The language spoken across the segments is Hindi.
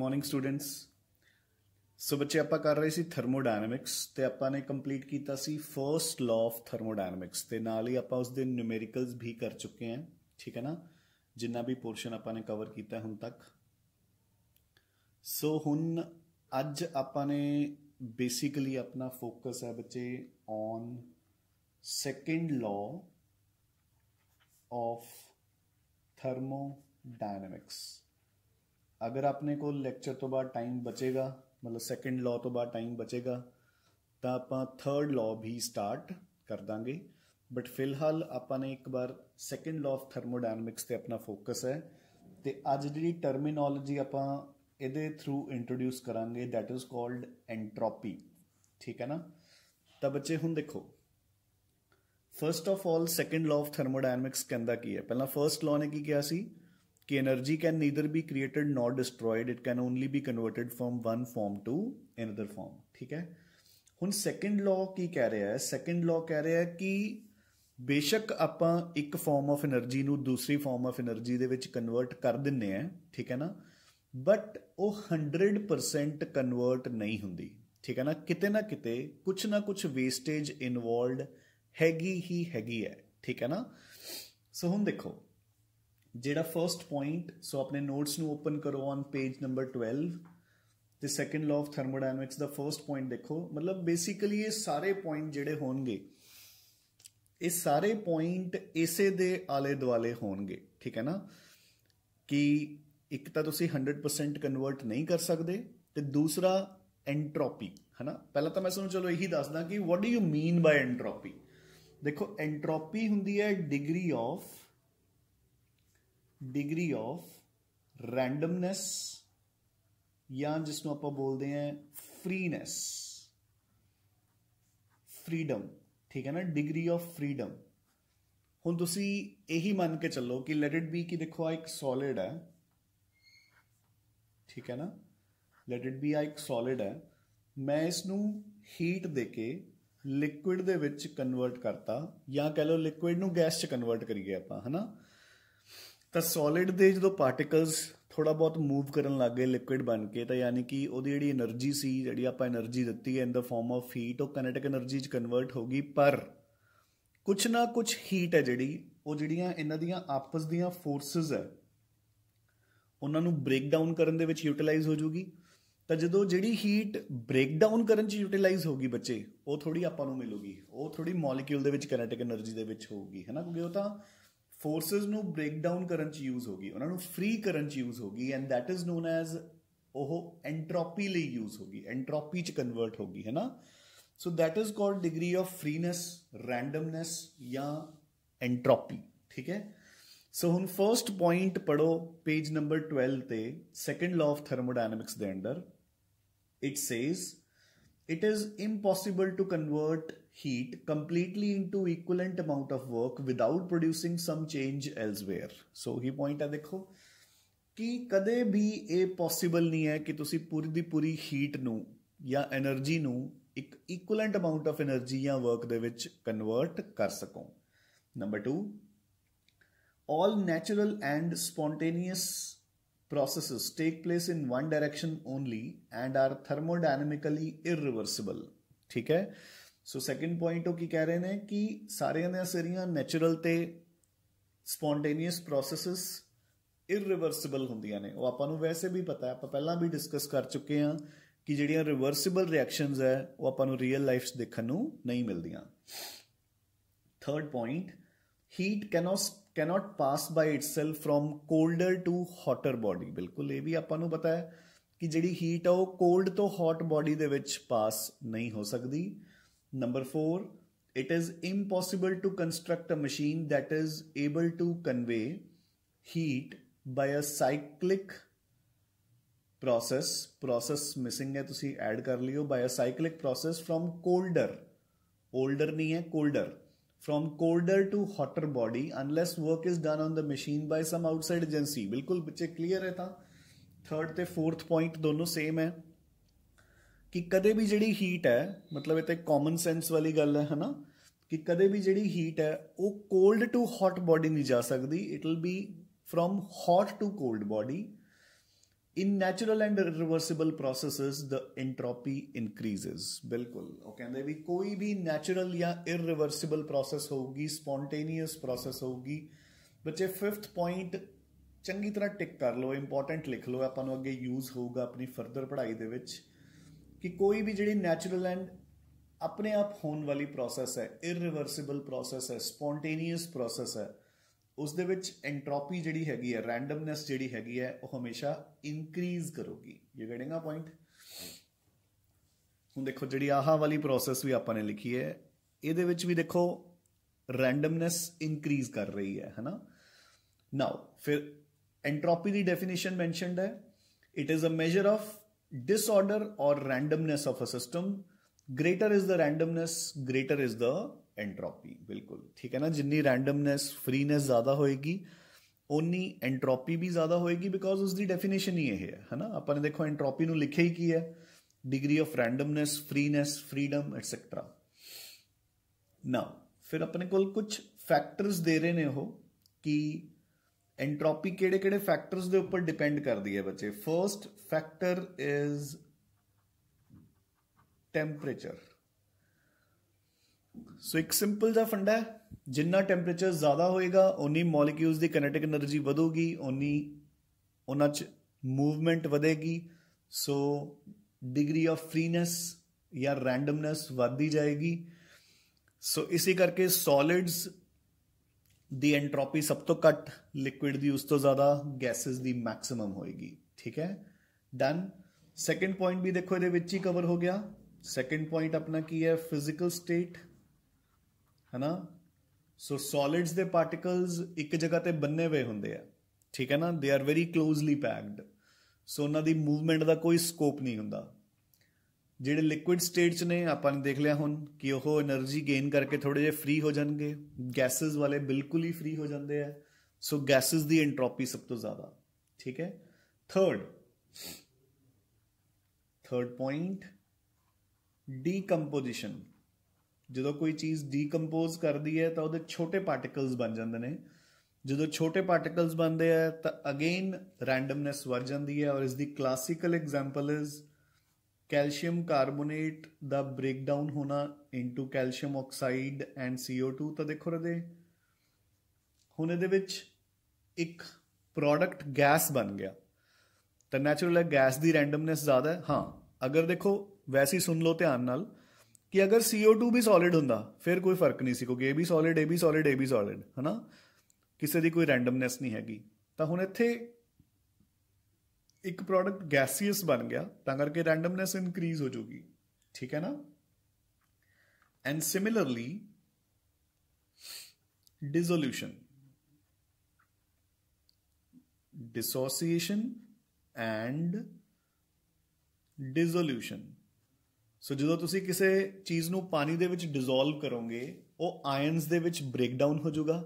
मॉर्निंग स्टूडेंट्स सो बच्चे आप कर रहे थे थर्मोडायनमिक्स तो आपने कंप्लीट किया फर्स्ट लॉ ऑफ थर्मोडायनमिक्स के नाल ही आप उसके न्यूमेरिकल्स भी कर चुके हैं ठीक है ना जिन्ना भी पोर्शन आपने कवर किया हूँ तक सो so, हूँ अज आपने बेसिकली अपना फोकस है बच्चे on second law of thermodynamics ਅਗਰ ਆਪਣੇ ਕੋਲ ਲੈਕਚਰ ਤੋਂ ਬਾਅਦ ਟਾਈਮ ਬਚੇਗਾ ਮਤਲਬ ਸੈਕੰਡ ਲਾਅ ਤੋਂ ਬਾਅਦ ਟਾਈਮ ਬਚੇਗਾ ਤਾਂ ਆਪਾਂ ਥਰਡ ਲਾਅ ਵੀ ਸਟਾਰਟ ਕਰ ਦਾਂਗੇ ਬਟ ਫਿਲਹਾਲ ਆਪਾਂ ਨੇ ਇੱਕ ਵਾਰ ਸੈਕੰਡ ਲਾਅ ਆਫ ਥਰਮੋਡਾਇਨਾਮਿਕਸ ਤੇ ਆਪਣਾ ਫੋਕਸ ਹੈ ਤੇ ਅੱਜ ਜਿਹੜੀ ਟਰਮੀਨੋਲੋਜੀ ਆਪਾਂ ਇਹਦੇ ਥਰੂ ਇੰਟਰੋਡਿਊਸ ਕਰਾਂਗੇ ਥੈਟ ਇਜ਼ ਕਾਲਡ ਐਂਟ੍ਰੋਪੀ ਠੀਕ ਹੈ ਨਾ ਤਾਂ ਬੱਚੇ ਹੁਣ ਦੇਖੋ first of all second law of thermodynamics ਕਹਿੰਦਾ ਕੀ ਹੈ ਪਹਿਲਾਂ ਫਰਸਟ ਲਾਅ ਨੇ ਕੀ ਕਿਹਾ ਸੀ कि energy can neither be created nor destroyed it can only be converted from one form to another form ਠੀਕ ਹੈ ਹੁਣ ਸੈਕੰਡ ਲਾਅ ਕੀ ਕਹਿ ਰਿਹਾ ਹੈ ਸੈਕੰਡ ਲਾਅ ਕਹਿ ਰਿਹਾ ਹੈ ਕਿ ਬੇਸ਼ੱਕ ਆਪਾਂ ਇੱਕ ਫਾਰਮ ਆਫ એનર્ਜੀ ਨੂੰ ਦੂਸਰੀ ਫਾਰਮ ਆਫ એનર્ਜੀ ਦੇ ਵਿੱਚ ਕਨਵਰਟ ਕਰ ਦਿੰਨੇ ਆ ਠੀਕ ਹੈ ਨਾ ਬਟ ਉਹ 100% ਕਨਵਰਟ ਨਹੀਂ ਹੁੰਦੀ ਠੀਕ ਹੈ ਨਾ ਕਿਤੇ ਨਾ ਕਿਤੇ ਕੁਝ ਨਾ ਕੁਝ ਵੇਸਟੇਜ ਇਨਵੋਲਡ ਹੈਗੀ ਹੀ ਹੈਗੀ ਹੈ ਠੀਕ ਹੈ ਨਾ ਸੋ ਹੁਣ ਦੇਖੋ ਜਿਹੜਾ ਫਰਸਟ ਪੁਆਇੰਟ ਸੋ ਆਪਣੇ ਨੋਟਸ ਨੂੰ ਓਪਨ ਕਰੋ ਔਨ ਪੇਜ ਨੰਬਰ 12 ਤੇ ਸੈਕੰਡ ਲਾਅ ਆਫ ਥਰਮੋਡਾਇਨਾਮਿਕਸ ਦਾ ਫਰਸਟ ਪੁਆਇੰਟ ਦੇਖੋ ਮਤਲਬ ਬੇਸਿਕਲੀ ਇਹ ਸਾਰੇ ਪੁਆਇੰਟ ਜਿਹੜੇ ਹੋਣਗੇ ਇਹ ਸਾਰੇ ਪੁਆਇੰਟ ਇਸੇ ਦੇ ਆਲੇ ਦੁਆਲੇ ਹੋਣਗੇ ਠੀਕ ਹੈ ਨਾ ਕਿ ਇੱਕ ਤਾਂ ਤੁਸੀਂ 100% ਕਨਵਰਟ ਨਹੀਂ ਕਰ ਸਕਦੇ ਤੇ ਦੂਸਰਾ ਐਂਟਰੋਪੀ ਹਨਾ ਪਹਿਲਾਂ ਤਾਂ ਮੈਂ ਤੁਹਾਨੂੰ ਚਲੋ ਇਹੀ ਦੱਸਦਾ ਕਿ ਵਾਟ ਡੂ ਯੂ ਮੀਨ ਬਾਈ ਐਂਟਰੋਪੀ ਦੇਖੋ ਐਂਟਰੋਪੀ ਹੁੰਦੀ ਹੈ degree of degree of randomness ਜਾਂ ਜਿਸ ਨੂੰ ਆਪਾਂ ਬੋਲਦੇ ਆਂ ਫ੍ਰੀਨੈਸ ਫ੍ਰੀडम ਠੀਕ ਹੈ ਨਾ ਡਿਗਰੀ ਆਫ ਫ੍ਰੀडम ਹੁਣ ਤੁਸੀਂ ਇਹੀ ਮੰਨ ਕੇ ਚੱਲੋ ਕਿ ਲੈਟ ਇਟ ਬੀ ਕਿ ਦੇਖੋ ਆ ਇੱਕ ਸੋਲਿਡ ਹੈ ਠੀਕ ਹੈ ਨਾ ਲੈਟ ਇਟ ਬੀ ਆ ਇੱਕ ਸੋਲਿਡ ਹੈ ਮੈਂ ਇਸ ਨੂੰ ਹੀਟ ਦੇ ਕੇ ਲਿਕੁਇਡ ਦੇ ਵਿੱਚ ਕਨਵਰਟ ਕਰਤਾ ਜਾਂ ਕਹ ਲਓ ਲਿਕੁਇਡ ਨੂੰ ਗੈਸ 'ਚ ਕਨਵਰਟ ਕਰੀਏ ਆਪਾਂ ਹਨਾ ਤਾਂ ਸੋਲਿਡ ਦੇ ਜਦੋਂ ਪਾਰਟिकल्स ਥੋੜਾ ਬਹੁਤ ਮੂਵ ਕਰਨ ਲੱਗ ਗਏ ਲਿਕੁਇਡ ਬਣ ਕੇ ਤਾਂ ਯਾਨੀ ਕਿ ਉਹਦੀ ਜਿਹੜੀ એનર્ਜੀ ਸੀ ਜਿਹੜੀ ਆਪਾਂ એનર્ਜੀ ਦਿੱਤੀ ਹੈ in the form of heat ਉਹ ਕੈਨੇਟਿਕ એનર્ਜੀ ਚ ਕਨਵਰਟ ਹੋ ਗਈ ਪਰ ਕੁਛ ਨਾ ਕੁਛ ਹੀਟ ਹੈ ਜਿਹੜੀ ਉਹ ਜਿਹੜੀਆਂ ਇਹਨਾਂ ਦੀਆਂ ਆਪਸ ਦੀਆਂ ਫੋਰਸਸ ਹੈ ਉਹਨਾਂ ਨੂੰ ਬ੍ਰੇਕ ਡਾਊਨ ਕਰਨ ਦੇ ਵਿੱਚ ਯੂਟਿਲਾਈਜ਼ ਹੋ ਜੂਗੀ ਤਾਂ ਜਦੋਂ ਜਿਹੜੀ ਹੀਟ ਬ੍ਰੇਕ ਡਾਊਨ ਕਰਨ ਚ ਯੂਟਿਲਾਈਜ਼ ਹੋਗੀ ਬੱਚੇ ਉਹ ਥੋੜੀ ਆਪਾਂ ਨੂੰ ਮਿਲੂਗੀ ਉਹ ਥੋੜੀ ਮੋਲੀਕਿਊਲ ਦੇ ਵਿੱਚ ਕੈਨੇਟਿਕ એનર્ਜੀ ਦੇ ਵਿੱਚ ਹੋਊਗੀ ਹੈਨਾ ਕਿਉਂਕਿ ਉਹ ਤਾਂ ਫੋਰਸਸ ਨੂੰ ਬ੍ਰੇਕ ਡਾਊਨ ਕਰਨ ਚ ਯੂਜ਼ ਹੋਗੀ ਉਹਨਾਂ ਨੂੰ ਫ੍ਰੀ ਕਰਨ ਚ ਯੂਜ਼ ਹੋਗੀ and that is known as ਉਹ ਐਂਟਰੋਪੀ ਲਈ ਯੂਜ਼ ਹੋਗੀ ਐਂਟਰੋਪੀ ਚ ਕਨਵਰਟ ਹੋਗੀ ਹੈ ਨਾ so that is called degree of freeness randomness ਜਾਂ ਐਂਟਰੋਪੀ ਠੀਕ ਹੈ ਸੋ ਹੁਣ ਫਰਸਟ ਪੁਆਇੰਟ ਪੜੋ ਪੇਜ ਨੰਬਰ 12 ਤੇ ਸੈਕੰਡ ਲਾਅ ਆਫ ਥਰਮੋਡਾਇਨਾਮਿਕਸ ਦੇ under it says it is impossible to convert heat completely into equivalent amount of work without producing some change elsewhere so he point है देखो ਕਿ ਕਦੇ ਵੀ ਇਹ ਪੋਸੀਬਲ ਨਹੀਂ ਹੈ ਕਿ ਤੁਸੀਂ ਪੂਰੀ ਦੀ ਪੂਰੀ ਹੀਟ ਨੂੰ ਜਾਂ એનર્ਜੀ ਨੂੰ ਇੱਕ ਇਕੁਇਲੈਂਟ ਅਮਾਉਂਟ ਆਫ એનર્ਜੀ ਜਾਂ ਵਰਕ ਦੇ ਵਿੱਚ ਕਨਵਰਟ ਕਰ ਸਕੋ number 2 all natural and spontaneous processes take place in one direction only and are thermodynamically irreversible. ठीक है सो सेकेंड पॉइंट हो कि कह रहे हैं कि सारे ने सारिया नेचुरल ते ਸਪੌਂਟੇਨੀਅਸ ਪ੍ਰੋਸੈਸਸ ਇਰਰੀਵਰਸਿਬਲ ਹੁੰਦੀਆਂ ਨੇ ਉਹ ਆਪਾਂ ਨੂੰ ਵੈਸੇ ਵੀ ਪਤਾ ਹੈ ਆਪਾਂ ਪਹਿਲਾਂ ਵੀ ਡਿਸਕਸ ਕਰ ਚੁੱਕੇ ਹਾਂ ਕਿ ਜਿਹੜੀਆਂ ਰਿਵਰਸਿਬਲ ਰਿਐਕਸ਼ਨਸ ਹੈ ਉਹ ਆਪਾਂ ਨੂੰ ਰੀਅਲ ਲਾਈਫ 'ਚ ਦੇਖਣ ਨੂੰ ਨਹੀਂ ਮਿਲਦੀਆਂ third point heat cannot cannot pass by itself from colder to hotter body बिल्कुल ये भी आपको पता कि जी हीट है वह कोल्ड तो हॉट बॉडी के पास नहीं हो सकती number four it is impossible to construct a machine that is able to convey heat by a cyclic process process missing है तुम ऐड कर लियो by a cyclic process from colder older नहीं है colder from colder to hotter body unless work is done on the machine by some outside agency बिल्कुल बच्चे क्लीयर है था थर्ड ते फोर्थ पॉइंट दोनों सेम है कि कदे भी जड़ी हीट है मतलब तो एक कॉमन सेंस वाली गल है ना कि कदे भी जड़ी हीट है वो कोल्ड टू हॉट बॉडी नहीं जा सकती it will be from hot to cold body in natural and reversible process the entropy increases बिल्कुल कहें भी कोई भी नैचुरल या इर रिवर्सिबल प्रोसेस होगी स्पॉन्टेनियस प्रोसेस होगी बच्चे फिफ्थ पॉइंट चंकी तरह टिक कर लो इंपोर्टेंट लिख लो अपन अगे यूज होगा अपनी फरदर पढ़ाई दे कि कोई भी जी नैचुरल एंड अपने आप होने वाली प्रोसैस है इर रिवर्सिबल प्रोसैस है स्पॉन्टेनियस प्रोसैस है उस एंट्रोपी जी है रैंडमनैस जी है हमेशा इनक्रीज करेगी ये कहेंगा पॉइंट हम देखो जी आह वाली प्रोसैस भी आपने लिखी है ये भी देखो रैंडमनैस इनक्रीज कर रही है है ना नाओ फिर एंट्रोपी की डेफिनेशन मैनशनड है it is a measure of disorder और randomness of a system greater is the randomness greater is the entropy बिल्कुल ठीक है ना जितनी रैंडमनेस फ्रीनेस ज्यादा होएगी ओनी एंट्रोपी भी ज्यादा होएगी बिकॉज उसकी डेफिनेशन ही है है ना अपन देखो एंट्रोपी नु लिखे ही की है degree of randomness freeness freedom et cetera ना फिर अपने को कुछ फैक्टर्स दे रहे ने हो कि एंट्रोपी केड़े केड़े फैक्टर्स के ऊपर डिपेंड कर दी है बच्चे first factor is temperature so एक सिंपल जहा फंडा है जिन्ना टेंपरेचर ज्यादा होएगा उन्नी मॉलिक्यूल्स की कनेटिक एनर्जी बढ़ेगी उन्नी उन्हें मूवमेंट बढ़ेगी सो डिग्री ऑफ फ्रीनैस या रैंडमनैस ही जाएगी सो इसी करके सॉलिड्स दी एंट्रोपी सब तो घट लिक्विड दी उस तो ज्यादा गैसेस दी मैक्सिमम होएगी ठीक है डन सेकंड पॉइंट भी देखो ये कवर हो गया सेकंड पॉइंट अपना की है फिजिकल स्टेट ਹੈ ਨਾ ਸੋ ਸੋਲਿਡਸ ਦੇ ਪਾਰਟੀਕਲਸ ਇੱਕ ਜਗ੍ਹਾ ਤੇ ਬੰਨੇ ਹੋਏ ਹੁੰਦੇ ਆ ਠੀਕ ਹੈ ਨਾ they are very closely packed so ਉਹਨਾਂ ਦੀ ਮੂਵਮੈਂਟ ਦਾ ਕੋਈ ਸਕੋਪ ਨਹੀਂ ਹੁੰਦਾ ਜਿਹੜੇ ਲਿਕੁਇਡ ਸਟੇਟ ਚ ਨੇ ਆਪਾਂ ਨੇ ਦੇਖ ਲਿਆ ਹੁਣ ਕਿ ਉਹ એનર્ਜੀ ਗੇਨ ਕਰਕੇ ਥੋੜੇ ਜਿਹਾ ਫ੍ਰੀ ਹੋ ਜਾਣਗੇ ਗੈਸਸ ਵਾਲੇ ਬਿਲਕੁਲ ਹੀ ਫ੍ਰੀ ਹੋ ਜਾਂਦੇ ਆ ਸੋ ਗੈਸਸ ਦੀ ਐਂਟ੍ਰੋਪੀ ਸਭ ਤੋਂ ਜ਼ਿਆਦਾ ਠੀਕ ਹੈ ਥਰਡ ਥਰਡ ਪੁਆਇੰਟ ਡੀਕੰਪੋਜੀਸ਼ਨ ਜਦੋਂ ਕੋਈ ਚੀਜ਼ ਡੀਕੰਪੋਜ਼ ਕਰਦੀ ਹੈ ਤਾਂ ਉਹਦੇ ਛੋਟੇ ਪਾਰਟੀਕਲਸ ਬਣ ਜਾਂਦੇ ਨੇ ਜਦੋਂ ਛੋਟੇ ਪਾਰਟੀਕਲਸ ਬਣਦੇ ਆ ਤਾਂ ਅਗੇਨ ਰੈਂਡਮਨੈਸ ਵੱਧ ਜਾਂਦੀ ਹੈ ਔਰ ਇਸ ਦੀ classical example is calcium carbonate ਦਾ ਬ੍ਰੇਕਡਾਊਨ ਹੋਣਾ into calcium oxide and CO2 ਤਾਂ ਦੇਖੋ ਰਦੇ ਹੁਣ ਇਹਦੇ ਵਿੱਚ ਇੱਕ ਪ੍ਰੋਡਕਟ ਗੈਸ ਬਣ ਗਿਆ ਤਾਂ ਨੈਚੁਰਲ ਹੈ ਗੈਸ ਦੀ ਰੈਂਡਮਨੈਸ ਜ਼ਿਆਦਾ ਹੈ ਹਾਂ ਅਗਰ ਦੇਖੋ ਵੈਸੇ ਹੀ ਸੁਣ ਲਓ ਧਿਆਨ ਨਾਲ ਕਿ ਅਗਰ CO2 ਵੀ ਸੋਲਿਡ ਹੁੰਦਾ ਫਿਰ ਕੋਈ ਫਰਕ ਨਹੀਂ ਸੀ ਕਿਉਂਕਿ ਇਹ ਵੀ ਸੋਲਿਡ ਇਹ ਵੀ ਸੋਲਿਡ ਇਹ ਵੀ ਸੋਲਿਡ ਹਨਾ ਕਿਸੇ ਦੀ ਕੋਈ ਰੈਂਡਮਨੈਸ ਨਹੀਂ ਹੈਗੀ ਤਾਂ ਹੁਣ ਇੱਥੇ ਇੱਕ ਪ੍ਰੋਡਕਟ ਗੈਸੀਅਸ ਬਣ ਗਿਆ ਤਾਂ ਕਰਕੇ ਰੈਂਡਮਨੈਸ ਇਨਕਰੀਜ਼ ਹੋ ਜਾਊਗੀ ਠੀਕ ਹੈ ਨਾ and similarly dissolution dissociation and dissolution so जो तुम किसी चीज़ में पानी के डिजोल्व करोगे वो आयनस के ब्रेकडाउन होजूगा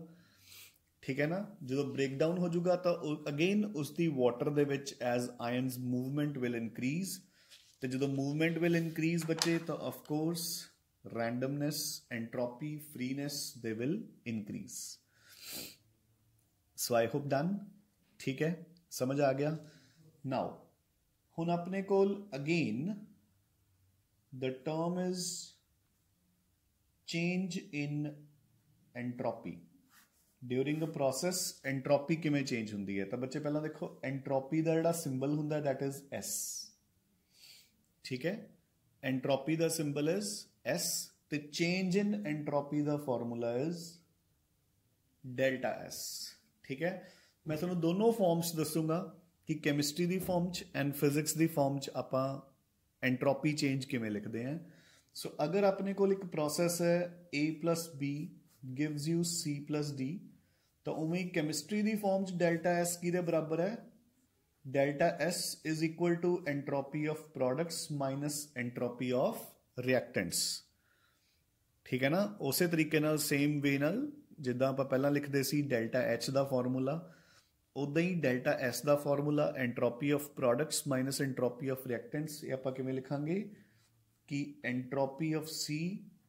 ठीक है ना जो ब्रेकडाउन हो जूगा तो अगेन उसकी water as ions movement will increase तो जो मूवमेंट विल इनक्रीज बचे तो of course randomness entropy freeness they will increase so I hope done ठीक है समझ आ गया नाओ हूँ अपने कोल again the term is change in entropy during a process entropy ਕਿਵੇਂ ਚੇਂਜ ਹੁੰਦੀ ਹੈ ਤਾਂ ਬੱਚੇ ਪਹਿਲਾਂ ਦੇਖੋ ਐਂਟਰੋਪੀ ਦਾ ਜਿਹੜਾ ਸਿੰਬਲ ਹੁੰਦਾ ਥੈਟ ਇਜ਼ S ਠੀਕ ਹੈ ਐਂਟਰੋਪੀ ਦਾ ਸਿੰਬਲ ਇਜ਼ S ਤੇ ਚੇਂਜ ਇਨ ਐਂਟਰੋਪੀ ਦਾ ਫਾਰਮੂਲਾ ਇਜ਼ ਡੈਲਟਾ S ਠੀਕ ਹੈ ਮੈਂ ਤੁਹਾਨੂੰ ਦੋਨੋਂ ਫਾਰਮਸ ਦੱਸੂਗਾ ਕਿ ਕੈਮਿਸਟਰੀ ਦੀ ਫਾਰਮ ਚ ਐਂਡ ਫਿਜ਼ਿਕਸ ਦੀ ਫਾਰਮ ਚ ਆਪਾਂ एंट्रोपी चेंज किमें लिखते हैं सो so, अगर अपने को एक प्रोसैस है A plus B gives you C plus D तो उमें कैमिस्ट्री की फॉर्म डेल्टा एस कि बराबर है delta S is equal to entropy of products minus entropy of reactants ठीक है ना उस तरीके सेम वे जिदा आप पहला लिखते सी डेल्टा एच का फॉर्मूला ਉਦਾਂ ਹੀ ਡੈਲਟਾ ਐਸ ਦਾ formula entropy of products minus entropy of reactants ਇਹ ਆਪਾਂ ਕਿਵੇਂ ਲਿਖਾਂਗੇ ਕਿ entropy of C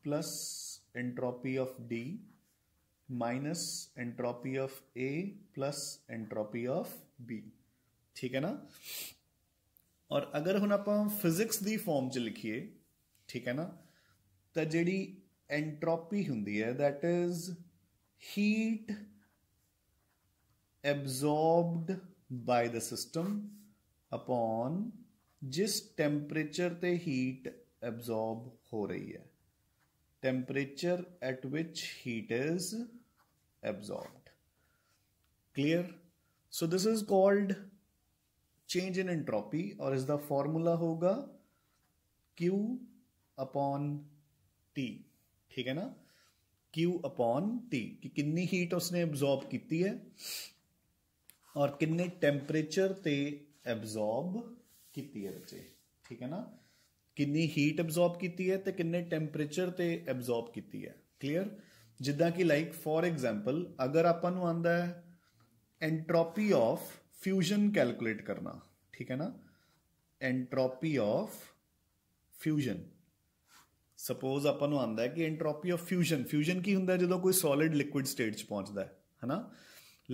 plus entropy of D minus entropy of A plus entropy of B ਠੀਕ ਹੈ ਨਾ ਔਰ ਅਗਰ ਹੁਣ ਆਪਾਂ ਫਿਜ਼ਿਕਸ ਦੀ ਫਾਰਮ 'ਚ ਲਿਖੀਏ ਠੀਕ ਹੈ ਨਾ ਤਾਂ ਜਿਹੜੀ ਐਂਟ੍ਰੋਪੀ ਹੁੰਦੀ ਹੈ that is heat absorbed by the system upon जिस टेम्परेचर ते हीट एब्जॉर्ब हो रही है temperature at which heat is absorbed clear so this is called change in entropy और इसका फॉर्मूला होगा Q अपॉन T ठीक है ना Q अपॉन T कि कितनी हीट उसने एब्जॉर्ब की है और किन्ने टेंपरेचर ते एब्जॉर्ब की है बच्चे ठीक है ना किन्नी हीट एब्जॉर्ब की है ते किन्ने टेंपरेचर ते एब्जॉर्ब की है क्लियर जिदा कि लाइक फॉर एग्जाम्पल अगर अपन एंट्रोपी ऑफ फ्यूजन कैलकुलेट करना ठीक है ना एंट्रोपी ऑफ फ्यूजन सपोज आप आता है कि एंट्रोपी ऑफ फ्यूजन फ्यूजन की होंगे जो कोई सॉलिड लिक्विड स्टेट च पहुंचता है ना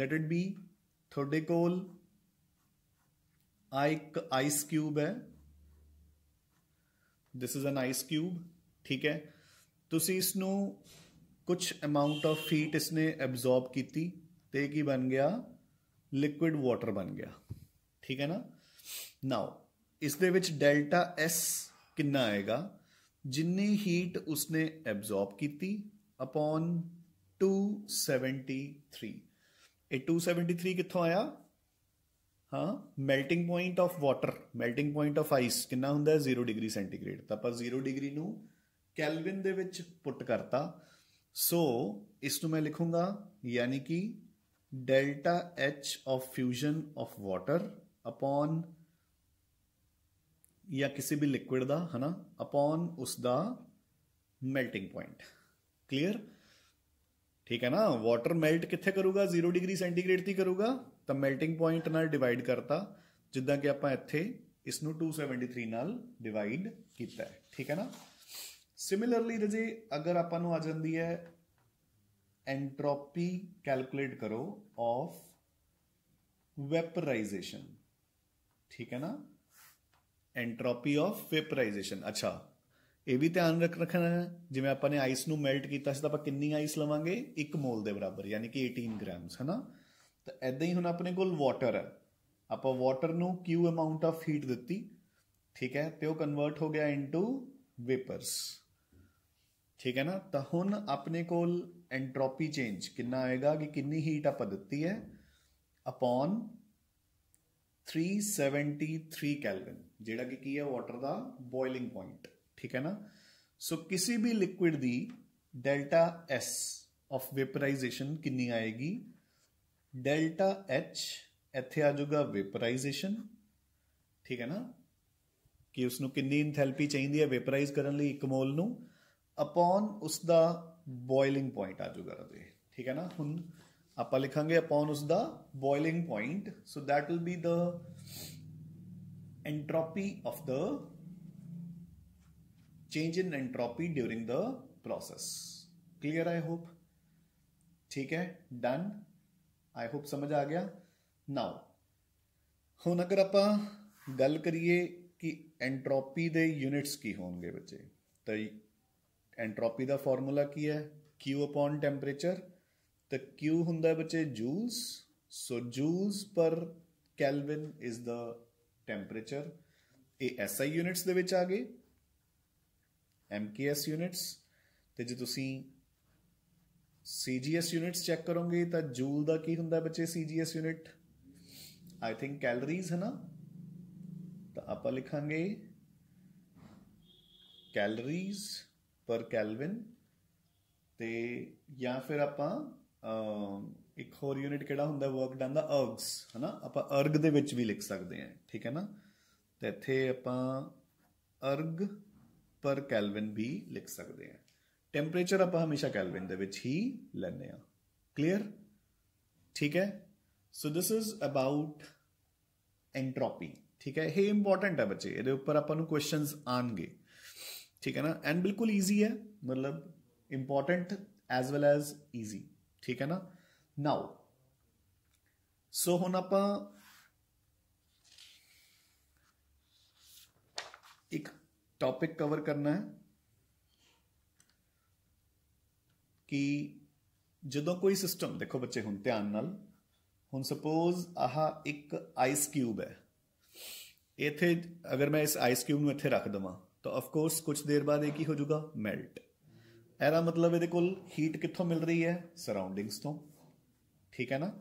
लेट इट बी थोड़े को एक आइस क्यूब है this is an ice cube ठीक है तुसी इसन कुछ अमाउंट ऑफ हीट इसने एबजॉर्ब की तो बन गया लिक्विड वाटर बन गया ठीक है ना नाओ इस डेल्टा एस कि आएगा जिनी हीट उसने एबजॉर्ब की अपॉन टू सैवनटी थ्री ਇਹ 273 ਕਿੱਥੋਂ ਆਇਆ ਹਾਂ melting point of water melting point of ice ਕਿੰਨਾ ਹੁੰਦਾ ਹੈ 0 ਡਿਗਰੀ ਸੈਂਟੀਗ੍ਰੇਡ ਤਾਂ ਆਪਾਂ 0 ਡਿਗਰੀ ਨੂੰ ਕੈਲਵਿਨ ਦੇ ਵਿੱਚ ਪੁੱਟ ਕਰਤਾ ਸੋ ਇਸ ਨੂੰ ਮੈਂ ਲਿਖੂੰਗਾ ਯਾਨੀ ਕਿ delta H of fusion of water ਅਪਨ ਜਾਂ ਕਿਸੇ ਵੀ ਲਿਕੁਇਡ ਦਾ ਹਨਾ ਅਪਨ ਉਸ ਦਾ ਮੈਲਟਿੰਗ ਪੁਆਇੰਟ ਕਲੀਅਰ ठीक है ना वाटर मेल्ट कितने करूगा जीरो डिग्री सेंटीग्रेड ती करूगा तो मेल्टिंग पॉइंट न डिवाइड करता जिदा कि आप इतने इस टू सैवेंटी थ्री डिवाइड किया ठीक है ना सिमिलरली रजे अगर आप जाती है एंट्रोपी कैलकुलेट करो ऑफ वेपराइजेशन ठीक है ना एंट्रोपी ऑफ वेपराइजेशन अच्छा ਇਹ ਵੀ ਧਿਆਨ ਰੱਖ ਰੱਖਣਾ ਹੈ ਜਿਵੇਂ ਆਪਾਂ ਨੇ ਆਈਸ ਨੂੰ ਮੈਲਟ ਕੀਤਾ ਸੀ ਤਾਂ ਆਪਾਂ ਕਿੰਨੀ ਆਈਸ ਲਵਾਂਗੇ 1 ਮੋਲ ਦੇ ਬਰਾਬਰ ਯਾਨੀ ਕਿ 18 ਗ੍ਰਾਮਸ ਹਨਾ ਤਾਂ ਐਦਾਂ ਹੀ ਹੁਣ ਆਪਣੇ ਕੋਲ ਵਾਟਰ ਹੈ ਆਪਾਂ ਵਾਟਰ ਨੂੰ Q ਅਮਾਉਂਟ ਆਫ ਹੀਟ ਦਿੱਤੀ ਠੀਕ ਹੈ ਤੇ ਉਹ ਕਨਵਰਟ ਹੋ ਗਿਆ ਇਨਟੂ ਵੇਪਰਸ ਠੀਕ ਹੈ ਨਾ ਤਾਂ ਹੁਣ ਆਪਣੇ ਕੋਲ ਐਂਟ੍ਰੋਪੀ ਚੇਂਜ ਕਿੰਨਾ ਆਏਗਾ ਕਿ ਕਿੰਨੀ ਹੀਟ ਆਪਾਂ ਦਿੱਤੀ ਹੈ ਅਪਨ 373 ਕੈਲਵਿਨ ਜਿਹੜਾ ਕਿ ਕੀ ਹੈ ਵਾਟਰ ਦਾ ਬੋਇਲਿੰਗ ਪੁਆਇੰਟ ठीक है ना सो so, किसी भी लिक्विड दी डेल्टा एस ऑफ वेपराइजेशन किन्नी आएगी डेल्टा एच इथे आ जाऊगा वेपराइजेशन ठीक है ना कि उसको किन्नी इनथैल्पी चाहिए वेपराइज करने लिए एक मोल नू अपॉन उसका बॉयलिंग पॉइंट आ जाऊगा राजे ठीक है ना हूँ आप लिखा अपॉन उसका boiling point so that will be the entropy of the change in entropy during the process clear I hope ठीक है डन आई होप समझ आ गया नाउ हूँ अगर आप गल करिए कि एंट्रोपी दे यूनिट्स की होंगे बच्चे तो एंट्रोपी का फॉर्मूला की है क्यू अपॉन टैंपरेचर तो क्यू हों बचे joules so joules per kelvin is the temperature a S I units के आ गए MKS ਯੂਨਿਟਸ ਤੇ ਜੇ ਤੁਸੀਂ CGS ਯੂਨਿਟਸ ਚੈੱਕ ਕਰੋਗੇ ਤਾਂ ਜੂਲ ਦਾ ਕੀ ਹੁੰਦਾ ਬੱਚੇ CGS unit I think calories ਹੈ ਨਾ ਤਾਂ ਆਪਾਂ ਲਿਖਾਂਗੇ ਕੈਲਰੀਜ਼ ਪਰ ਕੈਲਵਿਨ ਤੇ ਜਾਂ ਫਿਰ ਆਪਾਂ ਇੱਕ ਹੋਰ ਯੂਨਿਟ ਕਿਹੜਾ ਹੁੰਦਾ ਵਰਕ ਡਨ ਦਾ ਅਰਗਸ ਹੈ ਨਾ ਆਪਾਂ ਅਰਗ ਦੇ ਵਿੱਚ ਵੀ ਲਿਖ ਸਕਦੇ ਹਾਂ ਠੀਕ ਹੈ ਨਾ ਤੇ ਇੱਥੇ ਆਪਾਂ ਅਰਗ पर कैलविन भी लिख सकते हैं टेंपरेचर आप हमेशा कैलविन ही लें क्लीयर ठीक है so this is about entropy ठीक है ये इंपोर्टेंट है बच्चे ये उपर आप क्वेश्चन आएंगे ठीक है ना एंड बिल्कुल ईजी है मतलब important as well as easy ठीक है ना नाउ सो हम आप टॉपिक कवर करना है कि जो कोई सिस्टम देखो बच्चे हम ध्यान न हूँ सपोज आह एक आइस क्यूब है इत अगर मैं इस आइस क्यूब इतने रख देव तो ऑफकोर्स कुछ देर बाद एक हो जूगा मेल्ट एरा मतलब ये कोट कितों मिल रही है सराउंडिंग्स तो ठीक है ना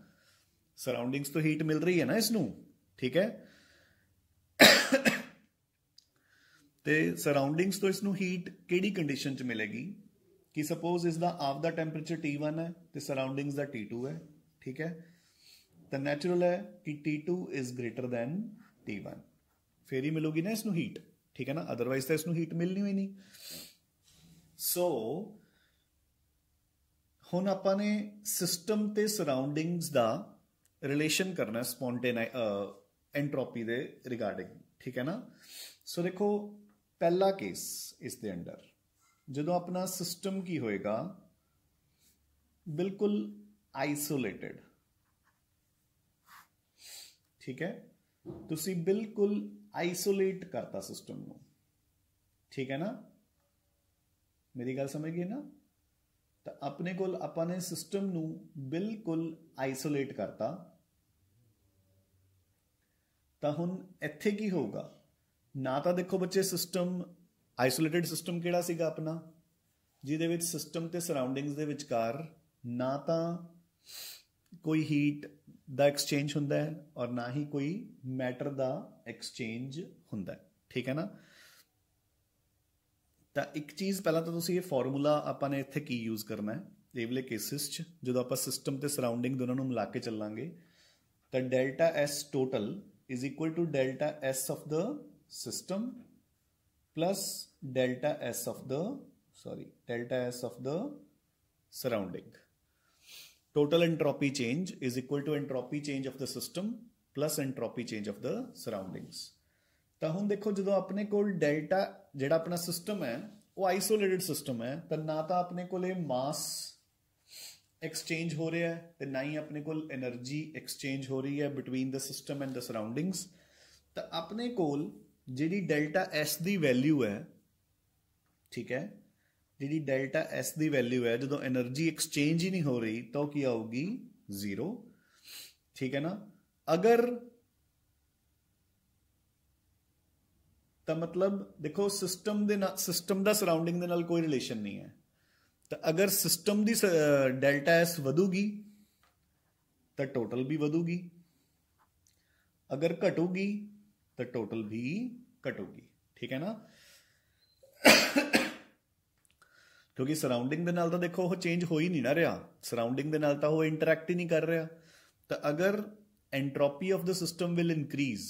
सराउंडिंग्स तो हीट मिल रही है ना इसनों ठीक है ਤੇ ਸਰਾਊਂਡਿੰਗਸ ਤੋਂ ਇਸ ਨੂੰ ਹੀਟ ਕਿਹੜੀ ਕੰਡੀਸ਼ਨ 'ਚ ਮਿਲੇਗੀ ਕਿ ਸਪੋਜ਼ ਇਸ ਦਾ ਆਪ ਦਾ ਟੈਂਪਰੇਚਰ T1 ਹੈ ਤੇ ਸਰਾਊਂਡਿੰਗਸ ਦਾ T2 ਹੈ ਠੀਕ ਹੈ ਤਾਂ ਨੈਚੁਰਲ ਹੈ ਕਿ T2 is greater then T1 ਫੇਰ ਹੀ ਮਿਲੂਗੀ ਨਾ ਇਸ ਨੂੰ ਹੀਟ ਠੀਕ ਹੈ ਨਾ ਅਦਰਵਾਈਜ਼ ਤਾਂ ਇਸ ਨੂੰ ਹੀਟ ਮਿਲਣੀ ਹੀ ਨਹੀਂ ਸੋ ਹੁਣ ਆਪਾਂ ਨੇ ਸਿਸਟਮ ਤੇ ਸਰਾਊਂਡਿੰਗਸ ਦਾ ਰਿਲੇਸ਼ਨ ਕਰਨਾ ਸਪੌਂਟੇਨ ਐਂਟ੍ਰੋਪੀ ਦੇ ਰਿਗਾਰਡਿੰਗ ਠੀਕ ਹੈ ਨਾ ਸੋ ਦੇਖੋ ਪਹਿਲਾ ਕੇਸ ਇਸ ਦੇ ਅੰਡਰ ਜਦੋਂ ਆਪਣਾ ਸਿਸਟਮ ਕੀ ਹੋਏਗਾ ਬਿਲਕੁਲ ਆਈਸੋਲੇਟਡ ਠੀਕ ਹੈ ਤੁਸੀਂ ਬਿਲਕੁਲ ਆਈਸੋਲੇਟ ਕਰਤਾ ਸਿਸਟਮ ਨੂੰ ਠੀਕ ਹੈ ਨਾ ਮੇਰੀ ਗੱਲ ਸਮਝ ਗਈ ਨਾ ਤਾਂ ਆਪਣੇ ਕੋਲ ਆਪਾਂ ਨੇ ਸਿਸਟਮ ਨੂੰ ਬਿਲਕੁਲ ਆਈਸੋਲੇਟ ਕਰਤਾ ਤਾਂ ਹੁਣ ਇੱਥੇ ਕੀ ਹੋਊਗਾ ना तो देखो बच्चे सिस्टम आइसोलेटेड सिस्टम के अपना जिद सिस्टम के सराउंडिंग के ना तो कोई हीट का एक्सचेंज हों और ना ही कोई मैटर का एक्सचेंज हों ठीक है ना तो एक चीज़ पहला तो ये फॉर्मूला आपने इतने की यूज़ करना है एवले केसिस जो आप सिस्टम तो सराउंडिंग दोनों मिला के चलोंगे तो delta S total is equal to delta S of the system plus delta s of the sorry delta s of the surrounding total entropy change is equal to entropy change of the system plus entropy change of the surroundings ਤਾਂ ਹੁਣ ਦੇਖੋ ਜਦੋਂ ਆਪਣੇ ਕੋਲ ਡੈਲਟਾ ਜਿਹੜਾ ਆਪਣਾ ਸਿਸਟਮ ਹੈ ਉਹ ਆਈਸੋਲੇਟਡ ਸਿਸਟਮ ਹੈ ਤਾਂ ਨਾ ਤਾਂ ਆਪਣੇ ਕੋਲ ਇਹ ਮਾਸ ਐਕਸਚੇਂਜ ਹੋ ਰਿਹਾ ਹੈ ਤੇ ਨਾ ਹੀ ਆਪਣੇ ਕੋਲ એનર્ਜੀ ਐਕਸਚੇਂਜ ਹੋ ਰਹੀ ਹੈ between the system and the surroundings ਤਾਂ ਆਪਣੇ ਕੋਲ जी डेल्टा एस की वैल्यू है ठीक है जी डेल्टा एस की वैल्यू है जो एनर्जी एक्सचेंज ही नहीं हो रही तो की आऊगी जीरो ठीक है ना अगर तो मतलब देखो सिस्टम दे सिस्टम का सराउंडिंग कोई रिलेशन नहीं है तो अगर सिस्टम की डेल्टा एस वधगी तो टोटल भी वधगी अगर घटूगी तो टोटल भी कट होगी ठीक है ना ਕਿਉਂਕਿ ਸਰਾਊਂਡਿੰਗ ਦੇ ਨਾਲ ਤਾਂ ਦੇਖੋ ਉਹ ਚੇਂਜ ਹੋ ਹੀ ਨਹੀਂ ਨਾ ਰਿਹਾ ਸਰਾਊਂਡਿੰਗ ਦੇ ਨਾਲ ਤਾਂ ਉਹ ਇੰਟਰੈਕਟ ਹੀ ਨਹੀਂ ਕਰ ਰਿਹਾ ਤਾਂ ਅਗਰ entropy of the system will increase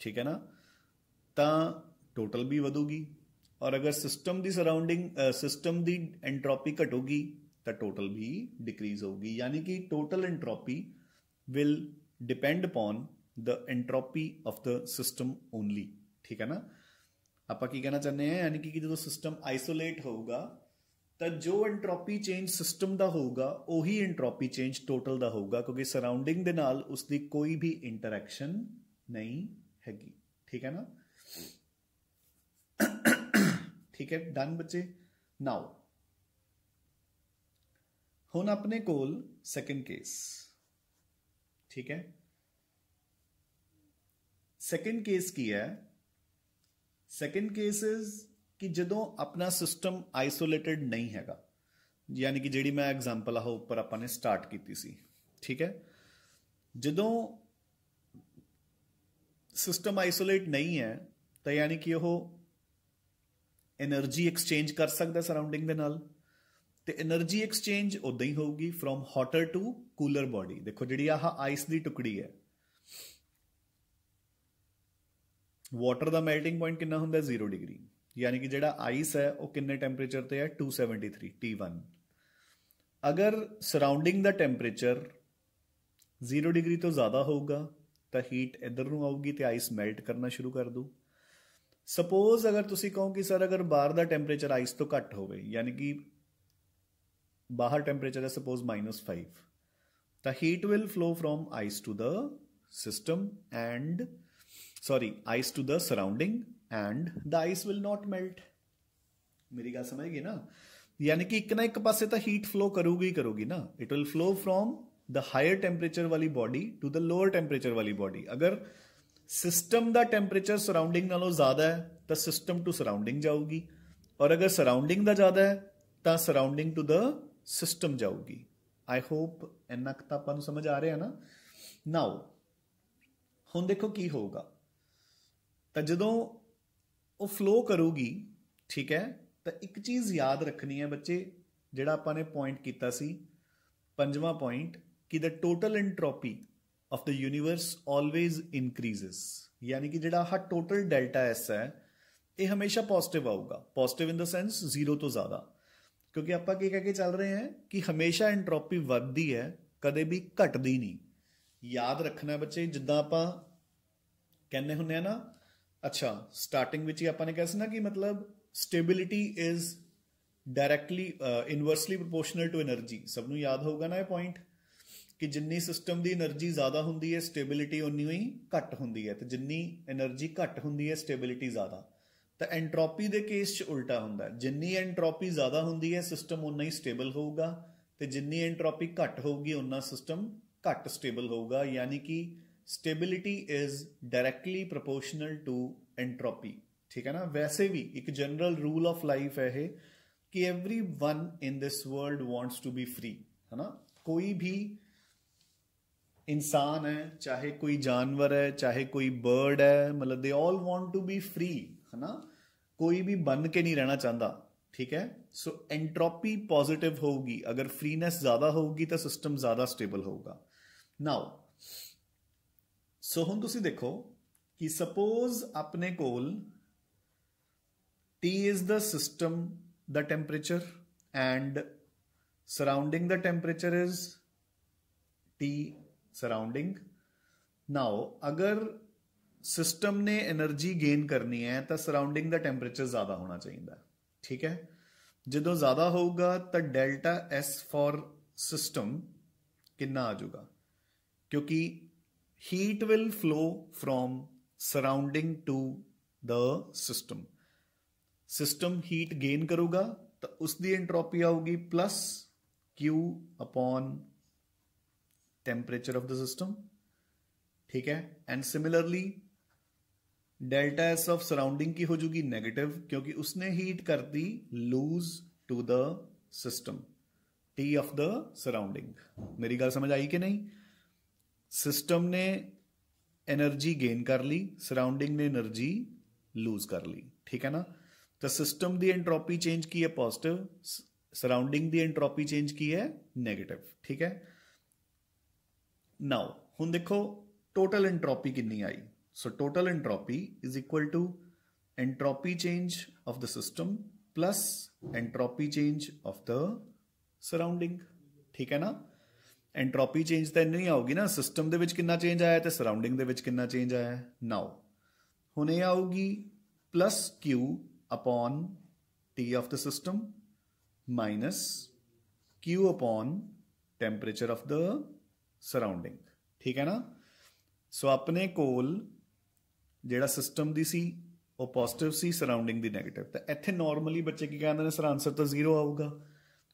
ਠੀਕ ਹੈ ਨਾ ਤਾਂ ਟੋਟਲ ਵੀ ਵਧੂਗੀ ਔਰ ਅਗਰ ਸਿਸਟਮ ਦੀ ਸਰਾਊਂਡਿੰਗ ਸਿਸਟਮ ਦੀ ਐਂਟ੍ਰੋਪੀ ਘਟੂਗੀ ਤਾਂ ਟੋਟਲ ਵੀ ਡਿਕਰੀਜ਼ ਹੋਊਗੀ ਯਾਨੀ ਕਿ total entropy will depend upon the entropy of the system only ठीक है ना आप की कहना चाहते हैं यानी कि जो सिस्टम तो आइसोलेट होगा तो जो एंट्रोपी चेंज सिस्टम का होगा उ एंट्रोपी चेंज टोटल का होगा क्योंकि सराउंडिंग उसकी कोई भी इंटरैक्शन नहीं हैगी ठीक है ना ठीक है डन बच्चे नाउ हम अपने कोल सेकंड केस ठीक है ਸੈਕੰਡ ਕੇਸ ਕੀ ਹੈ ਸੈਕੰਡ ਕੇਸ ਇਜ਼ ਕਿ ਜਦੋਂ ਆਪਣਾ ਸਿਸਟਮ ਆਈਸੋਲੇਟਡ ਨਹੀਂ ਹੈਗਾ ਯਾਨੀ ਕਿ ਜਿਹੜੀ ਮੈਂ ਐਗਜ਼ਾਮਪਲ ਆ ਉੱਪਰ ਆਪਾਂ ਨੇ ਸਟਾਰਟ ਕੀਤੀ ਸੀ ਠੀਕ ਹੈ ਜਦੋਂ ਸਿਸਟਮ ਆਈਸੋਲੇਟ ਨਹੀਂ ਹੈ ਤਾਂ ਯਾਨੀ ਕਿ ਉਹ એનર્ਜੀ ਐਕਸਚੇਂਜ ਕਰ ਸਕਦਾ ਸਰਾਊਂਡਿੰਗ ਦੇ ਨਾਲ ਤੇ એનર્ਜੀ ਐਕਸਚੇਂਜ ਉਦਾਂ ਹੀ ਹੋਊਗੀ from hotter to cooler body ਦੇਖੋ ਜਿਹੜੀ ਆਹ ਆਈਸ ਦੀ ਟੁਕੜੀ ਹੈ वॉटर का मेल्टिंग पॉइंट किन्ना होंगे जीरो डिग्री यानी कि जो आइस है वह किन्ने टैंपरेचर से है two seventy three T one अगर surrounding the temperature zero degree तो ज़्यादा होगा तो हीट इधर आऊगी तो आइस मेल्ट करना शुरू कर दू सपोज अगर तुम कहो कि सर अगर बार का टैंपरेचर आइस तो घट हो यानी कि बाहर टैंपरेचर है सपोज माइनस फाइव तो heat will flow from ice to the system and sorry ice to the surrounding and the ice will not melt मेरी गल समझ ना यानी कि एक ना एक पास तो हीट फ्लो ही करूगी ना it will flow from the higher temperature वाली body to the lower temperature वाली बॉडी अगर सिस्टम का टेम्परेचर सराउंडिंग नालों ज़्यादा है तो सिस्टम टू सराउंडिंग जाऊगी और अगर सराउंडिंग का ज़्यादा है तो सराउंडिंग टू द सिस्टम जाऊगी आई होप इन्ना तो आप समझ आ रहे हैं ना नाओ हम देखो की होगा ਤਾਂ ਜਦੋਂ ਉਹ ਫਲੋ ਕਰੂਗੀ ਠੀਕ ਹੈ ਤਾਂ ਇੱਕ ਚੀਜ਼ ਯਾਦ ਰੱਖਣੀ ਹੈ ਬੱਚੇ ਜਿਹੜਾ ਆਪਾਂ ਨੇ ਪੁਆਇੰਟ ਕੀਤਾ ਸੀ ਪੰਜਵਾਂ ਪੁਆਇੰਟ ਕਿ the total entropy of the universe always increases ਯਾਨੀ ਕਿ ਜਿਹੜਾ ਆਹ ਟੋਟਲ ਡੈਲਟਾ ਐਸ ਹੈ ਇਹ ਹਮੇਸ਼ਾ ਪੋਜ਼ਿਟਿਵ ਆਊਗਾ positive in the sense zero ਤੋਂ ਜ਼ਿਆਦਾ ਕਿਉਂਕਿ ਆਪਾਂ ਕੀ ਕਹਿ ਕੇ ਚੱਲ ਰਹੇ ਹਾਂ ਕਿ ਹਮੇਸ਼ਾ ਐਂਟ੍ਰੋਪੀ ਵੱਧਦੀ ਹੈ ਕਦੇ ਵੀ ਘਟਦੀ ਨਹੀਂ ਯਾਦ ਰੱਖਣਾ ਬੱਚੇ ਜਿੱਦਾਂ ਆਪਾਂ ਕਹਿੰਦੇ ਹੁੰਨੇ ਆ ਨਾ ਅੱਛਾ ਸਟਾਰਟਿੰਗ ਵਿੱਚ ਹੀ ਆਪਾਂ ਨੇ ਕਿਹਾ ਸੀ ਨਾ ਕਿ ਮਤਲਬ stability is directly inversely proportional to energy ਸਭ ਨੂੰ ਯਾਦ ਹੋਊਗਾ ਨਾ ਇਹ ਪੁਆਇੰਟ ਕਿ ਜਿੰਨੀ ਸਿਸਟਮ ਦੀ એનર્ਜੀ ਜ਼ਿਆਦਾ ਹੁੰਦੀ ਹੈ ਸਟੇਬਿਲਿਟੀ ਉਨੀ ਹੀ ਘੱਟ ਹੁੰਦੀ ਹੈ ਤੇ ਜਿੰਨੀ એનર્ਜੀ ਘੱਟ ਹੁੰਦੀ ਹੈ ਸਟੇਬਿਲਿਟੀ ਜ਼ਿਆਦਾ ਤਾਂ ਐਂਟਰੋਪੀ ਦੇ ਕੇਸ 'ਚ ਉਲਟਾ ਹੁੰਦਾ ਜਿੰਨੀ ਐਂਟਰੋਪੀ ਜ਼ਿਆਦਾ ਹੁੰਦੀ ਹੈ ਸਿਸਟਮ ਉਨਾ ਹੀ ਸਟੇਬਲ ਹੋਊਗਾ ਤੇ ਜਿੰਨੀ ਐਂਟਰੋਪੀ ਘੱਟ ਹੋਊਗੀ ਉਨਾ ਸਿਸਟਮ ਘੱਟ ਸਟੇਬਲ ਹੋਊਗਾ ਯਾਨੀ ਕਿ stability is directly proportional to entropy ठीक है ना वैसे भी एक जनरल रूल ऑफ लाइफ है कि everyone in this world wants to be free है ना कोई भी इंसान है चाहे कोई जानवर है चाहे कोई बर्ड है मतलब they all want to be free है ना कोई भी बन के नहीं रहना चाहता ठीक है सो एंट्रोपी पॉजिटिव होगी अगर फ्रीनेस ज्यादा होगी तो सिस्टम ज्यादा स्टेबल होगा नाउ सो हम तुम देखो कि सपोज अपने कोल T is the system the temperature and surrounding the temperature is T surrounding now अगर सिस्टम ने एनर्जी गेन करनी है तो सराउंडिंग द टेंपरेचर ज्यादा होना चाहिए ठीक है जो ज्यादा होगा तो डेल्टा एस फॉर सिस्टम कि आजगा क्योंकि heat will flow from surrounding to the system. System heat gain करूगा तो उसकी एंट्रोपी आऊगी plus Q upon temperature of the system ठीक है and similarly delta S of surrounding की हो जाएगी नेगेटिव क्योंकि उसने हीट कर दी lose to the system T of the surrounding मेरी गल समझ आई कि नहीं सिस्टम ने एनर्जी गेन कर ली सराउंडिंग ने एनर्जी लूज कर ली ठीक है ना तो सिस्टम दी एंट्रोपी चेंज की है पॉजिटिव सराउंडिंग दी एंट्रोपी चेंज की है नेगेटिव ठीक है नाउ हूँ देखो टोटल एंट्रोपी कि I so total entropy is equal to entropy change of the system plus entropy change of the surrounding ठीक है ना एंट्रोपी चेंज तो इन्नी आऊगी ना सिस्टम के कि चेंज आया तो सराउंडिंग कि चेंज आया नाओ हूँ यह आऊगी plus Q upon T of the system minus Q upon temperature of the surrounding ठीक है ना सो अपने कोल जो सिस्टम की सी पॉजिटिव सी सराउंडिंग नैगेटिव तो इतने नॉर्मली बच्चे की कहते हैं सर आंसर तो जीरो आऊगा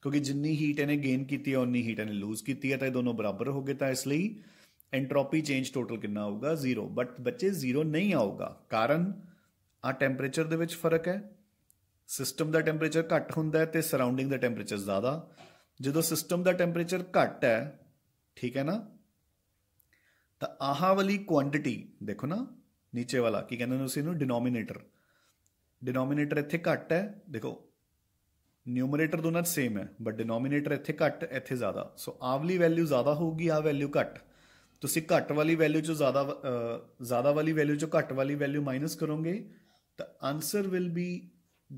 ਕਿਉਂਕਿ ਜਿੰਨੀ ਹੀਟ ਇਹਨੇ ਗੇਨ ਕੀਤੀ ਹੈ ਉਨੀ ਹੀਟ ਇਹਨੇ ਲੂਜ਼ ਕੀਤੀ ਹੈ ਤਾਂ ਇਹ ਦੋਨੋਂ ਬਰਾਬਰ ਹੋ ਗਏ ਤਾਂ ਇਸ ਲਈ ਐਂਟ੍ਰੋਪੀ ਚੇਂਜ ਟੋਟਲ ਕਿੰਨਾ ਆਊਗਾ 0 ਬਟ ਬੱਚੇ 0 ਨਹੀਂ ਆਊਗਾ ਕਾਰਨ ਆ ਟੈਂਪਰੇਚਰ ਦੇ ਵਿੱਚ ਫਰਕ ਹੈ ਸਿਸਟਮ ਦਾ ਟੈਂਪਰੇਚਰ ਘੱਟ ਹੁੰਦਾ ਹੈ ਤੇ ਸਰਾਊਂਡਿੰਗ ਦਾ ਟੈਂਪਰੇਚਰ ਜ਼ਿਆਦਾ ਜਦੋਂ ਸਿਸਟਮ ਦਾ ਟੈਂਪਰੇਚਰ ਘੱਟ ਹੈ ਠੀਕ ਹੈ ਨਾ ਤਾਂ ਆਹ ਵਾਲੀ ਕੁਆਂਟੀਟੀ ਦੇਖੋ ਨਾ ਨੀਚੇ ਵਾਲਾ ਕੀ ਕਹਿੰਦੇ ਨੇ ਉਸ ਨੂੰ ਡਿਨੋਮੀਨੇਟਰ ਡਿਨੋਮੀਨੇਟਰ ਇੱਥੇ ਘੱਟ ਹੈ ਦੇਖੋ न्यूमरेटर दोनों सेम है बट डिनोमिनेटर इतने घट इतने ज़्यादा सो आवली वैल्यू ज़्यादा होगी आ वैल्यू घट ਤੁਸੀਂ ਘੱਟ ਵਾਲੀ ਵੈਲਿਊ ਚੋਂ ਜ਼ਿਆਦਾ ਜ਼ਿਆਦਾ ਵਾਲੀ ਵੈਲਿਊ ਚੋਂ ਘੱਟ ਵਾਲੀ ਵੈਲਿਊ ਮਾਈਨਸ ਕਰੋਗੇ ਤਾਂ answer will be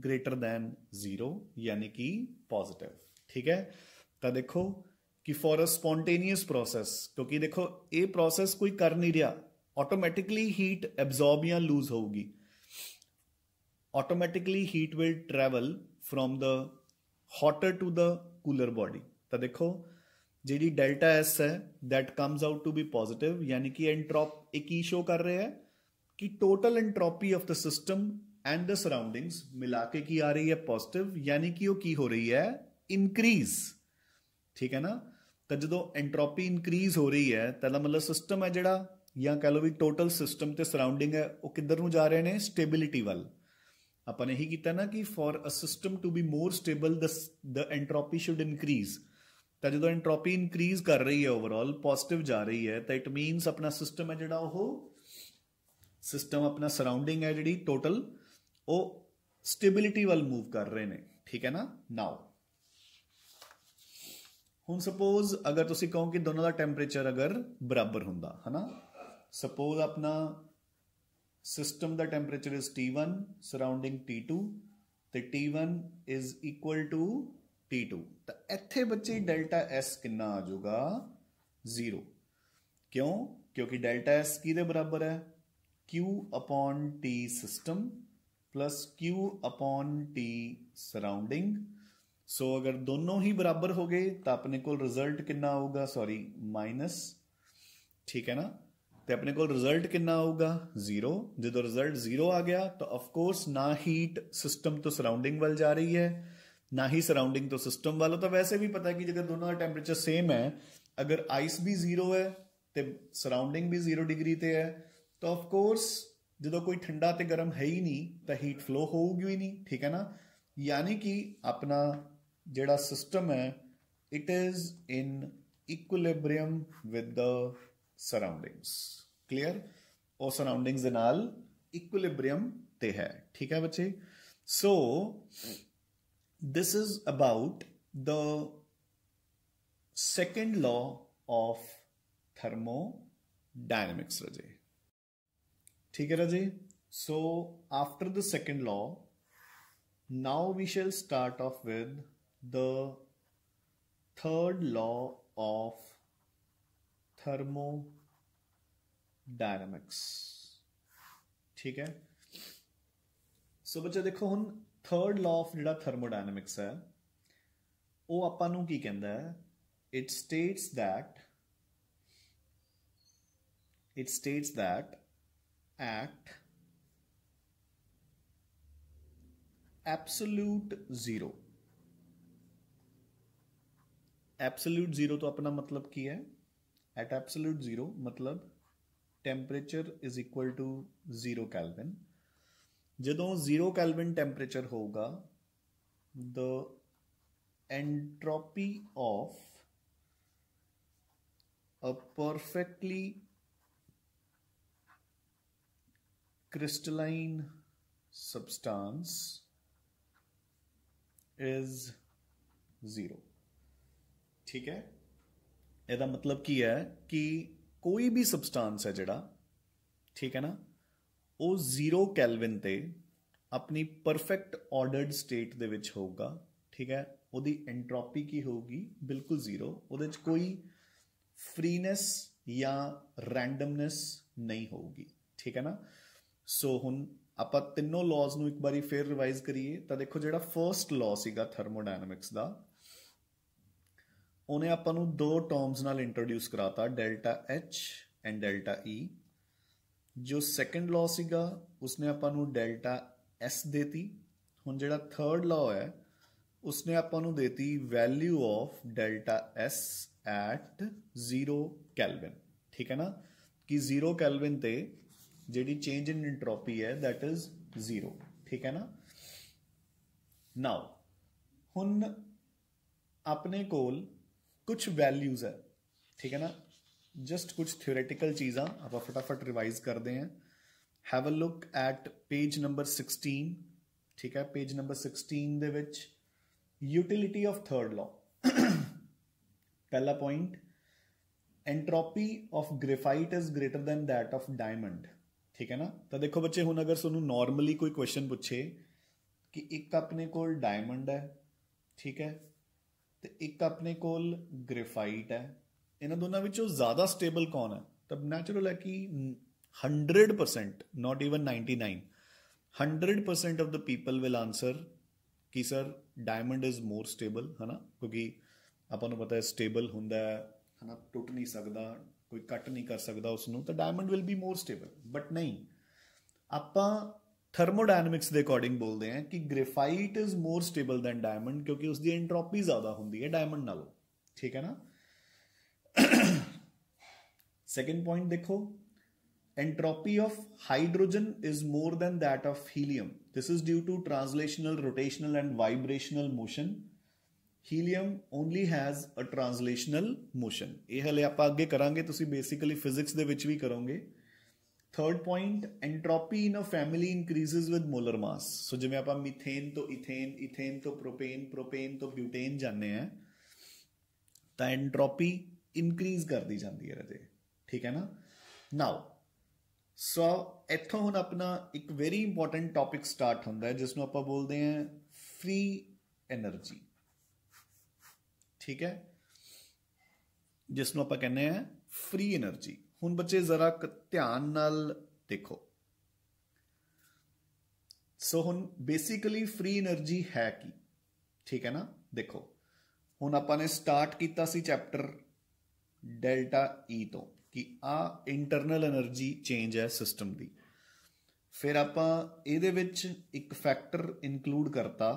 greater than 0 ਯਾਨੀ ਕਿ ਪੋਜ਼ਿਟਿਵ ਠੀਕ ਹੈ ਤਾਂ ਦੇਖੋ ਕਿ ਫॉर ਅ ਸਪੌਂਟੇਨੀਅਸ ਪ੍ਰੋਸੈਸ ਕਿਉਂਕਿ ਦੇਖੋ ਇਹ ਪ੍ਰੋਸੈਸ ਕੋਈ ਕਰ ਨਹੀਂ ਰਿਹਾ ਆਟੋਮੈਟਿਕਲੀ ਹੀਟ ਐਬਜ਼ੌਰਬ ਜਾਂ ਲੂਜ਼ ਹੋਊਗੀ automatically heat will travel from the hotter to the cooler body तो देखो जी डेल्टा एस है that comes out to be positive यानी कि एंट्रॉप एक ही शो कर रहे हैं कि total entropy of the system and the surrounding मिला के की आ रही है पॉजिटिव यानी कि वो की हो रही है इनक्रीज ठीक है ना तो जो एंट्रोपी इनक्रीज हो रही है तो मतलब सिस्टम है जोड़ा या कह लो भी टोटल सिस्टम ਤੇ सराउंडिंग है ਉਹ ਕਿੱਧਰ ਨੂੰ ਜਾ ਰਹੇ ਨੇ ਸਟੇਬਿਲਿਟੀ ਵੱਲ आपण हे कितना की for a system to be more stable the entropy should increase ਤਾਂ ਜਦੋਂ ਐਂਟ੍ਰੋਪੀ ਇਨਕਰੀਜ਼ ਕਰ ਰਹੀ ਹੈ ਓਵਰਆਲ ਪੋਜ਼ਿਟਿਵ ਜਾ ਰਹੀ ਹੈ ਤਾਂ ਇਟ ਮੀਨਸ ਆਪਣਾ ਸਿਸਟਮ ਹੈ ਜਿਹੜਾ ਉਹ ਸਿਸਟਮ ਆਪਣਾ ਸਰਾਊਂਡਿੰਗ ਹੈ ਜਿਹੜੀ ਟੋਟਲ ਉਹ ਸਟੇਬਿਲਿਟੀ ਵੱਲ ਮੂਵ ਕਰ ਰਹੇ ਨੇ ਠੀਕ ਹੈ ਨਾ ਨਾਓ ਹੁਣ ਸਪੋਜ਼ ਅਗਰ ਤੁਸੀਂ ਕਹੋ ਕਿ ਦੋਨਾਂ ਦਾ ਟੈਂਪਰੇਚਰ ਅਗਰ ਬਰਾਬਰ ਹੁੰਦਾ ਹਨਾ ਸਪੋਜ਼ ਆਪਣਾ system the temperature is T1 surrounding T2 the T1 is equal to T2 ਤਾਂ ethe ਬੱਚੇ delta S kinna ਆ ਜਾਊਗਾ 0 ਕਿਉਂ ਕਿਉਂਕਿ ਡੈਲਟਾ S ਕਿਹਦੇ barabar hai Q upon T system plus Q upon T surrounding so, ਅਗਰ ਦੋਨੋਂ ਹੀ ਬਰਾਬਰ ਹੋ ਗਏ ਤਾਂ ਆਪਣੇ ਕੋਲ ਰਿਜ਼ਲਟ ਕਿੰਨਾ ਆਊਗਾ ਸੌਰੀ ਮਾਈਨਸ ठीक है ना तो अपने को रिजल्ट कितना होगा जीरो जो रिजल्ट जीरो आ गया तो अफकोर्स ना हीट सिस्टम तो सराउंडिंग वाल जा रही है ना ही सराउंडिंग तो सिस्टम वाला तो वैसे भी पता है कि अगर दोनों का टेम्परेचर सेम है अगर आइस भी जीरो है तो सराउंडिंग भी जीरो डिग्री पर है तो अफकोर्स जो कोई ठंडा तो गर्म है ही नहीं तो हीट फ्लो होगी ही नहीं ठीक है ना यानी कि अपना जोड़ा सिस्टम है it is in equilibrium with the surroundings clear और सराउंडिंग्स ਦੇ ਨਾਲ ਇਕੁਇਲਿਬ੍ਰੀਅਮ ਤੇ ਹੈ ਠੀਕ ਹੈ ਬੱਚੇ ਸੋ this is about the second law of thermodynamics Rajay. ठीक है Rajay? So after the second law, now we shall start off with the third law of thermodynamics ठीक है सो बच्चा देखो हम थर्ड लॉ ऑफ जो थर्मोडायनामिक्स है वो आप कहता है it states that it states that at absolute zero absolute zero तो अपना मतलब की है एट एप्सोल्यूट जीरो मतलब temperature is equal to zero kelvin जो जीरो कैलविन टेंपरेचर होगा the entropy of a perfectly crystalline substance is zero ठीक है ਇਹਦਾ ਮਤਲਬ ਕੀ ਹੈ ਕਿ ਕੋਈ ਵੀ ਸਬਸਟੈਂਸ ਹੈ ਜਿਹੜਾ ਠੀਕ ਹੈ ਨਾ ਉਹ 0 ਕੈਲਵਿਨ ਤੇ ਆਪਣੀ ਪਰਫੈਕਟ ਆਰਡਰਡ ਸਟੇਟ ਦੇ ਵਿੱਚ ਹੋਊਗਾ ਠੀਕ ਹੈ ਉਹਦੀ ਐਂਟ੍ਰੋਪੀ ਕੀ ਹੋਊਗੀ ਬਿਲਕੁਲ 0 ਉਹਦੇ ਵਿੱਚ ਕੋਈ ਫ੍ਰੀਨੈਸ ਜਾਂ ਰੈਂਡਮਨੈਸ ਨਹੀਂ ਹੋਊਗੀ ਠੀਕ ਹੈ ਨਾ ਸੋ ਹੁਣ ਆਪਾਂ ਤਿੰਨੋਂ ਲਾਜ਼ ਨੂੰ ਇੱਕ ਵਾਰੀ ਫੇਰ ਰਿਵਾਈਜ਼ ਕਰੀਏ ਤਾਂ ਦੇਖੋ ਜਿਹੜਾ ਫਰਸਟ ਲਾਅ ਸੀਗਾ ਥਰਮੋਡਾਇਨਾਮਿਕਸ ਦਾ ਉਹਨੇ ਆਪਾਂ ਨੂੰ ਦੋ ਟਰਮਸ ਨਾਲ ਇੰਟਰੋਡਿਊਸ ਕਰਾਤਾ delta H and delta E ਜੋ ਸੈਕੰਡ ਲਾਅ ਸੀਗਾ ਉਸਨੇ ਆਪਾਂ ਨੂੰ ਡੈਲਟਾ ਐਸ ਦੇਤੀ ਹੁਣ ਜਿਹੜਾ ਥਰਡ ਲਾਅ ਹੈ ਉਸਨੇ ਆਪਾਂ ਨੂੰ ਦੇਤੀ value of delta S at 0 kelvin ਠੀਕ ਹੈ ਨਾ ਕਿ 0 ਕੈਲਵਿਨ ਤੇ ਜਿਹੜੀ ਚੇਂਜ ਇਨ ਐਂਟ੍ਰੋਪੀ ਹੈ ਥੈਟ ਇਜ਼ 0 ਠੀਕ ਹੈ ਨਾ ਨਾਓ ਹੁਣ ਆਪਣੇ ਕੋਲ कुछ वैल्यूज है ठीक है ना जस्ट कुछ थ्योरेटिकल चीजा आप फटाफट रिवाइज कर दे हैं have a look at page number sixteen ठीक है page number sixteen the which utility of third law पहला point entropy of graphite is greater than that of diamond ठीक है ना तो देखो बच्चे हूँ अगर सोनू नॉर्मली कोई क्वेश्चन पूछे कि एक अपने को डायमंड है ठीक है ਤੇ ਇੱਕ ਆਪਣੇ ਕੋਲ ਗ੍ਰੇਫਾਈਟ ਹੈ ਇਹਨਾਂ ਦੋਨਾਂ ਵਿੱਚੋਂ ਜ਼ਿਆਦਾ ਸਟੇਬਲ ਕੌਣ ਹੈ ਤਾਂ ਨੈਚੁਰਲ ਹੈ ਕਿ 100% not even 99 100% of the people will answer कि sir diamond is more stable है ना क्योंकि ਆਪਾਂ ਨੂੰ ਪਤਾ ਹੈ ਸਟੇਬਲ ਹੁੰਦਾ ਹੈ ਹਨਾ ਟੁੱਟ ਨਹੀਂ ਸਕਦਾ ਕੋਈ ਕੱਟ ਨਹੀਂ ਕਰ ਸਕਦਾ ਉਸ ਨੂੰ ਤਾਂ diamond will be more stable but ਨਹੀਂ ਆਪਾਂ थर्मोडायनमिक्स के अकॉर्डिंग बोलते हैं कि graphite is more stable than diamond क्योंकि उसकी एंट्रोपी ज्यादा होंगी है डायमंड नो ठीक है ना सेकेंड पॉइंट देखो entropy of hydrogen is more than that of helium this is due to translational rotational and vibrational motion helium only has a translational motion ये हले आप अगे करा तो बेसिकली फिजिक्स के भी करोंगे third point entropy in a family increases with molar mass so जिम्मे आप मिथेन तो इथेन इथेन तो प्रोपेन प्रोपेन तो ब्यूटेन जाने हैं तो एंट्रोपी इनक्रीज कर दी जाती है रजे ठीक है ना नाउ सो इतों हम अपना एक वेरी इंपॉर्टेंट टॉपिक स्टार्ट होंगे जिसनों आप बोलते हैं फ्री एनर्जी ठीक है जिसनों आप कहने फ्री एनर्जी हूँ बच्चे जरा ध्यान नाल देखो सो हूँ बेसिकली फ्री एनर्जी है कि ठीक है ना देखो हूँ आपने स्टार्ट किया चैप्टर डेल्टा ई तो कि आ इंटरनल एनर्जी चेंज है सिस्टम की फिर आप फैक्टर इनकलूड करता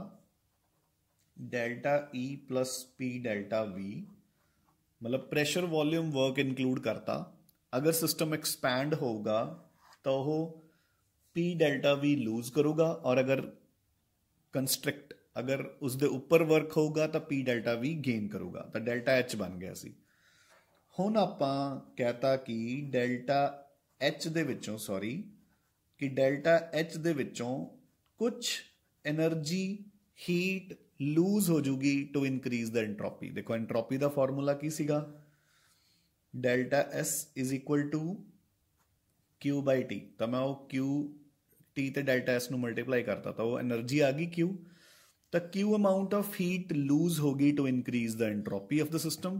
delta E plus P delta V मतलब प्रेशर वॉल्यूम वर्क इनकलूड करता अगर सिस्टम एक्सपैंड होगा तो वह पी डेल्टा भी लूज करेगा और अगर कंस्ट्रिक्ट अगर उस दे ऊपर वर्क होगा तो पी डेल्टा भी गेन करेगा तो डेल्टा एच बन गया सी हूँ आप कहता कि डेल्टा एच दे सॉरी कि डेल्टा एच दे कुछ एनर्जी हीट लूज हो जूगी टू इनक्रीज द एंट्रोपी देखो एंट्रोपी का फॉर्मूला की सीगा delta S is equal to Q by T तो मैं वो क्यू टी तो डेल्टा एस नल्टीप्लाई करता तो वो एनर्जी आ गई क्यू तो Q amount of heat lose होगी to increase the entropy of the system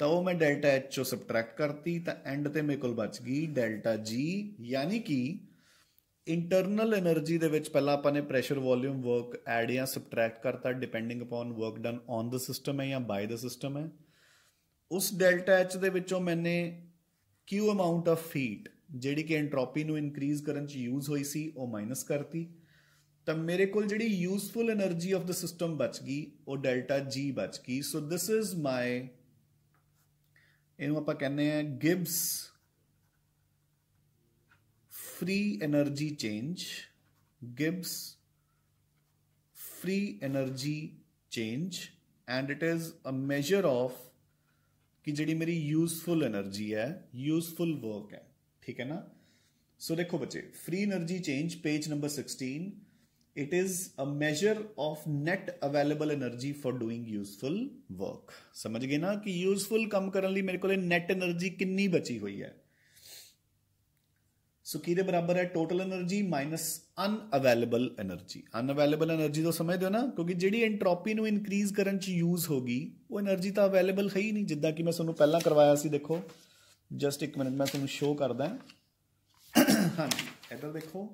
तो वो मैं डेल्टा एच चो सबट्रैक्ट करती तो एंड ते मेरे को बच गई डेल्टा जी यानी कि इंटरनल एनर्जी के विच पहला अपन ने प्रेशर वॉल्यूम वर्क एड या सबट्रैक्ट करता depending upon work done on the system है या बाय द सिस्टम है उस डेल्टा एच के मैंने क्यू अमाउंट ऑफ हीट जिड़ी कि एंट्रोपी इनक्रीज कर यूज हुई सी वह माइनस करती तो मेरे को G useful energy of the system बच गई वो डेल्टा जी बच गई सो दिस इज माए यू आप कहने Gibbs free energy change Gibbs free energy change and it is a measure of कि जी मेरी यूजफुल एनर्जी है यूजफुल वर्क है ठीक है ना सो so, देखो बच्चे free energy change page number sixteen it is a measure of net available energy for doing useful work समझ गए ना कि यूजफुल कम करने मेरे को नैट एनर्जी किन्नी बची हुई है सो कि बराबर है total energy minus unavailable energy unavailable energy तो समझ दो ना क्योंकि जी एंट्रोपी इनक्रीज कर यूज होगी वो एनर्जी तो अवेलेबल है ही नहीं जिदा कि मैं सूँ पहला करवाया से देखो जस्ट एक मिनट मैं तुम्हें शो कर दाँ हाँ इधर देखो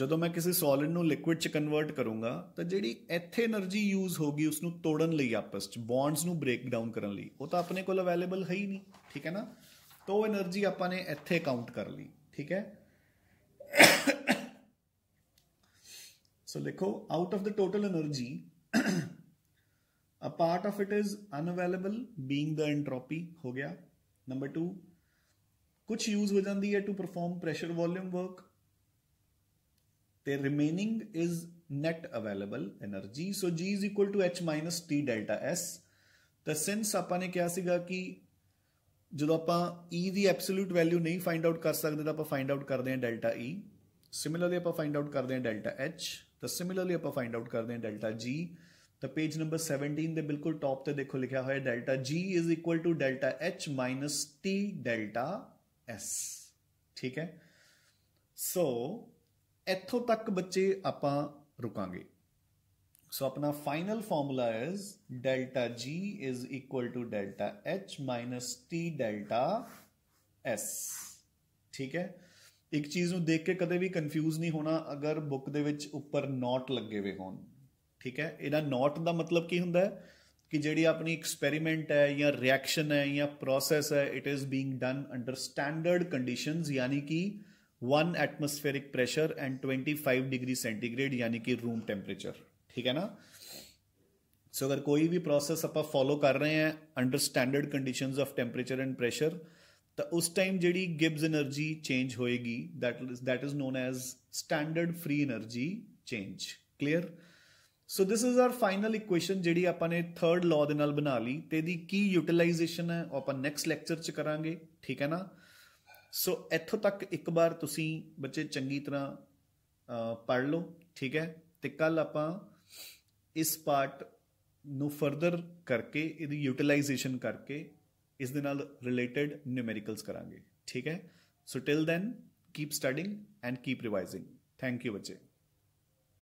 जो मैं किसी सॉलिड को लिक्विड च कन्वर्ट करूँगा तो जी इतें एनर्जी यूज होगी उसनों तोड़न लिए आपस बॉन्ड्स ब्रेकडाउन करने अपने को अवेलेबल है ही नहीं ठीक है ना तो वह एनर्जी आपने इतने काउंट कर ली ठीक है सो लिखो out of the total energy a part of it is unavailable being the entropy हो गया नंबर टू कुछ यूज हो जाती है to perform pressure volume work remaining is net available energy so G is equal to H minus T delta S तो सिंस आपने कहा कि ਜਦੋਂ ਆਪਾਂ E ਦੀ ਐਬਸੋਲੂਟ ਵੈਲਿਊ ਨਹੀਂ ਫਾਈਂਡ ਆਊਟ ਕਰ ਸਕਦੇ ਤਾਂ ਆਪਾਂ ਫਾਈਂਡ ਆਊਟ ਕਰਦੇ ਹਾਂ ਡੈਲਟਾ E ਸਿਮਿਲਰਲੀ ਆਪਾਂ ਫਾਈਂਡ ਆਊਟ ਕਰਦੇ ਹਾਂ ਡੈਲਟਾ H ਤਾਂ ਸਿਮਿਲਰਲੀ ਆਪਾਂ ਫਾਈਂਡ ਆਊਟ ਕਰਦੇ ਹਾਂ ਡੈਲਟਾ G ਤਾਂ ਪੇਜ ਨੰਬਰ 17 ਦੇ ਬਿਲਕੁਲ ਟੌਪ ਤੇ ਦੇਖੋ ਲਿਖਿਆ ਹੋਇਆ delta G is equal to delta H minus T delta S ਠੀਕ ਹੈ ਸੋ ਇੱਥੋਂ ਤੱਕ ਬੱਚੇ ਆਪਾਂ ਰੁਕਾਂਗੇ सो अपना final formula is delta G is equal to delta H minus T delta S ठीक है एक चीज देख के कदम भी कंफ्यूज नहीं होना अगर बुक के उपर नॉट लगे हुए हो ठीक है यहाँ नॉट का मतलब की होंगे कि जी अपनी एक्सपेरीमेंट है या रिएक्शन है या प्रोसैस है it is being done under standard condition यानी कि one atmospheric pressure and twenty five degree centigrade यानी कि रूम टेम्परेचर ठीक है ना सो so, अगर कोई भी प्रोसेस आप फॉलो कर रहे हैं under standard conditions of temperature and pressure तो उस time G Gibbs energy change होएगी that that is known as standard free energy change clear so this is our final equation जी आपने थर्ड लॉ के बना ली तो यदि की यूटिलाइजेशन है आप नैक्सट लैक्चर च करा ठीक है ना सो so, इतों तक एक बार तुम बच्चे चंकी तरह पढ़ लो ठीक है तो कल आप ਇਸ ਪਾਰਟ ਨੂੰ ਫਰਦਰ ਕਰਕੇ ਇਹਦੀ ਯੂਟਿਲਾਈਜੇਸ਼ਨ ਕਰਕੇ ਇਸ ਦੇ ਨਾਲ ਰਿਲੇਟਡ ਨਿਊਮੈਰੀਕਲਸ ਕਰਾਂਗੇ ਠੀਕ ਹੈ so till then keep studying and keep revising thank you ਬੱਚੇ